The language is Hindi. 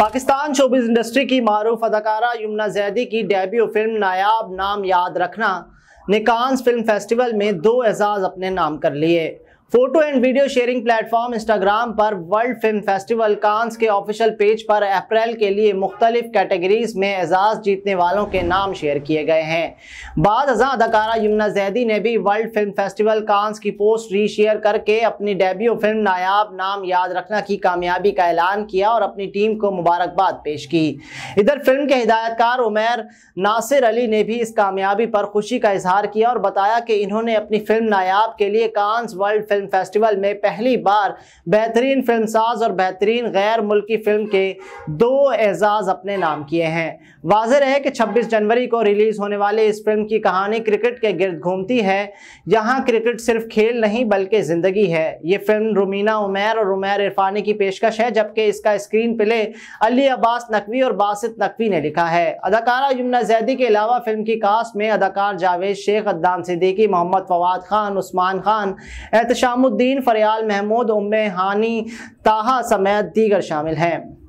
पाकिस्तान शोबिस इंडस्ट्री की मरूफ अदाकारा यमुना जैदी की डेब्यू फिल्म नायाब नाम याद रखना ने कांस फिल्म फेस्टिवल में दो एजाज़ अपने नाम कर लिए photo and video sharing platform Instagram पर वर्ल्ड फिल्म फेस्टिवल कांस के ऑफिशियल पेज पर अप्रैल के लिए मुख्तलिफ कैटेगरीज में एजाज जीतने वालों के नाम शेयर किए गए हैं बाद अजा अदाकारा यमुना जैदी ने भी वर्ल्ड फिल्म फेस्टिवल कांस की पोस्ट रीशेयर करके अपनी डेब्यू फिल्म नायाब नाम याद रखना की कामयाबी का ऐलान किया और अपनी टीम को मुबारकबाद पेश की इधर फिल्म के हिदायतकार उमेर नासिर अली ने भी इस कामयाबी पर खुशी का इजहार किया और बताया कि इन्होंने अपनी फिल्म नायाब के लिए Cannes world film film festival में पहली बार बेहतरीन साज और बेहतरीन गैर मुल्की फिल्म के दो एजाज अपने नाम किए हैं वाज है कि 26 जनवरी को रिलीज होने वाले इस फिल्म की कहानी क्रिकेट के गिर्द घूमती है यहाँ क्रिकेट सिर्फ खेल नहीं बल्कि ज़िंदगी है ये फिल्म रुमीना उमैर और उमैर इरफानी की पेशकश है जबकि इसका स्क्रीन प्ले अली अब्बास नकवी और बासित नकवी ने लिखा है अदाकारा यमुना जैदी के अलावा फिल्म की कास्ट में अदाकार जावेद शेख अद्दान सिद्दीकी मोहम्मद फवाद खान उस्मान खान एहतशाम निज़ामुद्दीन फरियाल महमूद उम्मे हानी ताहा समेत दीगर शामिल हैं